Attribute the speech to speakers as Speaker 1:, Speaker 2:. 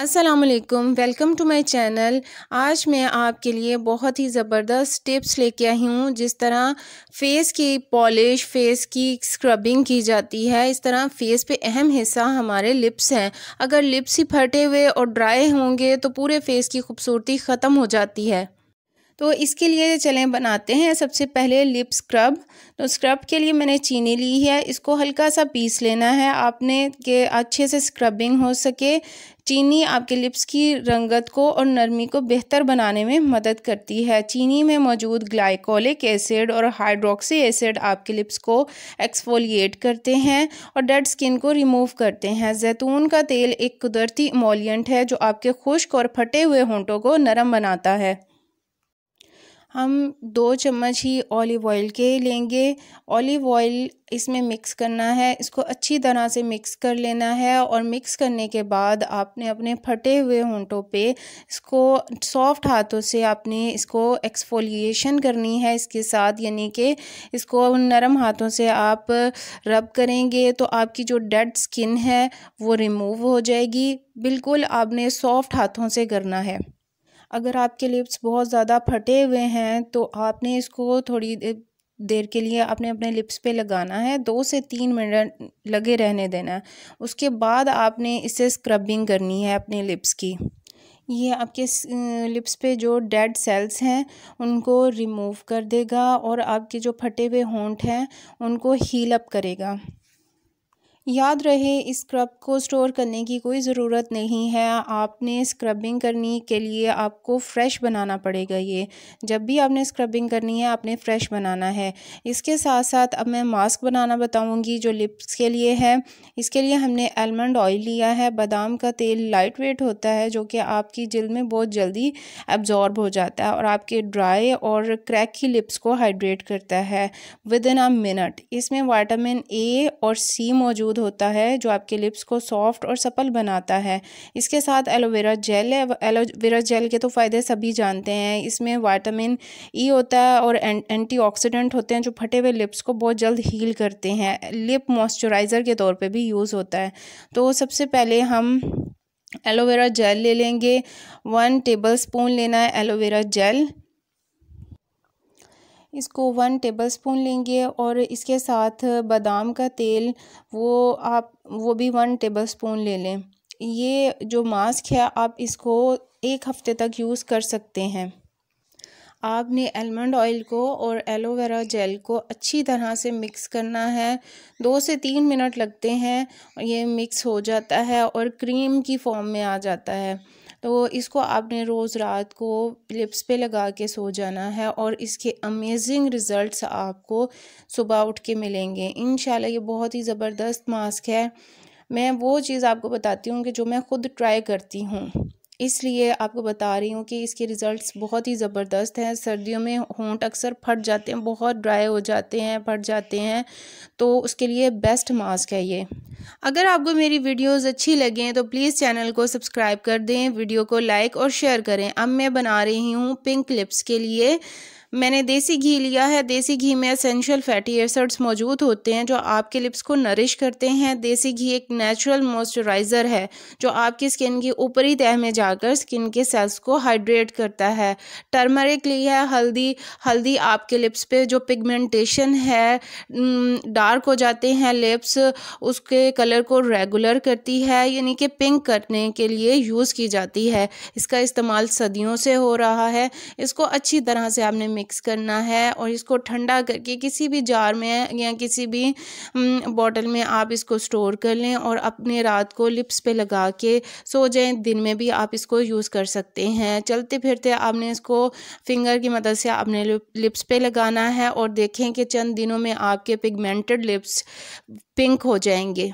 Speaker 1: असलकम welcome to my channel आज मैं आपके लिए बहुत ही ज़बरदस्त टिप्स लेके आई हूँ जिस तरह फ़ेस की पॉलिश फ़ेस की स्क्रबिंग की जाती है इस तरह फ़ेस पे अहम हिस्सा हमारे लिप्स हैं अगर लिप्स ही फटे हुए और ड्राई होंगे तो पूरे फ़ेस की खूबसूरती ख़त्म हो जाती है तो इसके लिए चलें बनाते हैं सबसे पहले लिप स्क्रब तो स्क्रब के लिए मैंने चीनी ली है इसको हल्का सा पीस लेना है आपने के अच्छे से स्क्रबिंग हो सके चीनी आपके लिप्स की रंगत को और नरमी को बेहतर बनाने में मदद करती है चीनी में मौजूद ग्लाइकोलिक एसिड और हाइड्रोक्सी एसिड आपके लिप्स को एक्सफोलिएट करते हैं और डेड स्किन को रिमूव करते हैं जैतून का तेल एक कुदरती इमोलियंट है जो आपके खुश्क और फटे हुए होंठों को नरम बनाता है हम दो चम्मच ही ऑलिव ऑयल के लेंगे ऑलिव ऑयल इसमें मिक्स करना है इसको अच्छी तरह से मिक्स कर लेना है और मिक्स करने के बाद आपने अपने फटे हुए होंठों पे इसको सॉफ्ट हाथों से आपने इसको एक्सफोलिएशन करनी है इसके साथ यानी कि इसको नरम हाथों से आप रब करेंगे तो आपकी जो डेड स्किन है वो रिमूव हो जाएगी बिल्कुल आपने सॉफ्ट हाथों से करना है अगर आपके लिप्स बहुत ज़्यादा फटे हुए हैं तो आपने इसको थोड़ी देर के लिए आपने अपने लिप्स पे लगाना है दो से तीन मिनट लगे रहने देना है उसके बाद आपने इसे स्क्रबिंग करनी है अपने लिप्स की ये आपके लिप्स पे जो डेड सेल्स हैं उनको रिमूव कर देगा और आपके जो फटे हुए होंठ हैं उनको हील अप करेगा याद रहे इस स्क्रब को स्टोर करने की कोई ज़रूरत नहीं है आपने स्क्रबिंग करनी के लिए आपको फ्रेश बनाना पड़ेगा ये जब भी आपने स्क्रबिंग करनी है आपने फ्रेश बनाना है इसके साथ साथ अब मैं मास्क बनाना बताऊंगी जो लिप्स के लिए है इसके लिए हमने आलमंड ऑयल लिया है बादाम का तेल लाइट वेट होता है जो कि आपकी जल्द में बहुत जल्दी एब्जॉर्ब हो जाता है और आपके ड्राई और क्रैक की लिप्स को हाइड्रेट करता है विद इन अ मिनट इसमें वाइटामिन ए और सी मौजूद मौजूद होता है जो आपके लिप्स को सॉफ्ट और सपल बनाता है इसके साथ एलोवेरा जेल है एलोवेरा जेल के तो फ़ायदे सभी जानते हैं इसमें वाइटामिन ई e होता है और एंटीऑक्सीडेंट होते हैं जो फटे हुए लिप्स को बहुत जल्द हील करते हैं लिप मॉइस्चराइज़र के तौर पर भी यूज़ होता है तो सबसे पहले हम एलोवेरा जेल ले लेंगे वन टेबल स्पून लेना है एलोवेरा जेल इसको वन टेबलस्पून लेंगे और इसके साथ बादाम का तेल वो आप वो भी वन टेबलस्पून ले लें ये जो मास्क है आप इसको एक हफ़्ते तक यूज़ कर सकते हैं आपने आलमंड ऑयल को और एलोवेरा जेल को अच्छी तरह से मिक्स करना है दो से तीन मिनट लगते हैं ये मिक्स हो जाता है और क्रीम की फॉर्म में आ जाता है तो इसको आपने रोज़ रात को लिप्स पे लगा के सो जाना है और इसके अमेजिंग रिज़ल्ट्स आपको सुबह उठ के मिलेंगे इन ये बहुत ही ज़बरदस्त मास्क है मैं वो चीज़ आपको बताती हूँ कि जो मैं ख़ुद ट्राई करती हूँ इसलिए आपको बता रही हूँ कि इसके रिज़ल्ट्स बहुत ही ज़बरदस्त हैं सर्दियों में होंठ अक्सर फट जाते हैं बहुत ड्राई हो जाते हैं फट जाते हैं तो उसके लिए बेस्ट मास्क है ये अगर आपको मेरी वीडियोस अच्छी लगें तो प्लीज़ चैनल को सब्सक्राइब कर दें वीडियो को लाइक और शेयर करें अब मैं बना रही हूँ पिंक लिप्स के लिए मैंने देसी घी लिया है देसी घी में असेंशियल फैटी एसिड्स मौजूद होते हैं जो आपके लिप्स को नरिश करते हैं देसी घी एक नेचुरल मॉइस्चराइज़र है जो आपकी स्किन की ऊपरी तह में जाकर स्किन के सेल्स को हाइड्रेट करता है टर्मरिक ली है हल्दी हल्दी आपके लिप्स पे जो पिगमेंटेशन है डार्क हो जाते हैं लिप्स उसके कलर को रेगुलर करती है यानी कि पिंक करने के लिए यूज़ की जाती है इसका इस्तेमाल सदियों से हो रहा है इसको अच्छी तरह से आपने मिक्स करना है और इसको ठंडा करके किसी भी जार में या किसी भी बॉटल हम्म, में आप इसको स्टोर कर लें और अपने रात को लिप्स पे लगा के सो जाएं दिन में भी आप इसको यूज़ कर सकते हैं चलते फिरते आपने इसको फिंगर की मदद से आपने लिप्स पे लगाना है और देखें कि चंद दिनों में आपके पिगमेंटेड लिप्स पिंक हो जाएंगे